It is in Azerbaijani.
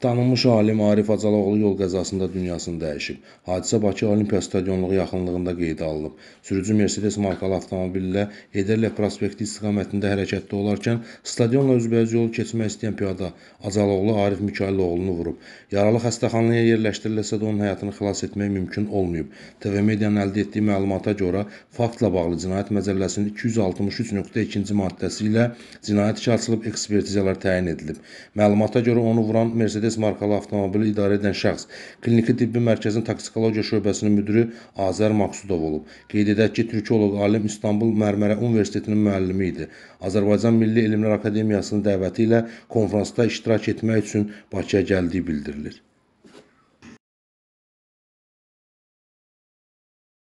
Tanınmış alim Arif Acaloğlu yol qəzasında dünyasını dəyişib. Hadisə Bakı Olimpiya stadionluğu yaxınlığında qeydə alınıb. Sürücü Mercedes markalı avtomobillə Edirlə prospekti istiqamətində hərəkətdə olarkən stadionla üzbəüz yolu keçmək istəyən piyada Acaloğlu Arif Mikayıloğlunu vurub. Yaralı xəstəxanaya yerləşdiriləsə də onun həyatını xilas etmək mümkün olmayıb. TV Medianın əldə etdiyi məlumata görə faktla bağlı Cinayət Məcəlləsinin 263.2-ci maddəsi ilə cinayət işi açılıb ekspertizalar təyin edilib. Məlumata görə onu vuran Mercedes Mercedes markalı avtomobili idarə edən şəxs Kliniki Tibbi Mərkəzin Toksikologiya şöbəsinin müdiri Azər Maqsudov olub. Qeyd edək ki, türkiyolog alim İstanbul Mərmərə Universitetinin müəllimi idi. Azərbaycan Milli Elmlər Akademiyasının dəvəti ilə konfransda iştirak etmək üçün Bakıya gəldiyi bildirilir.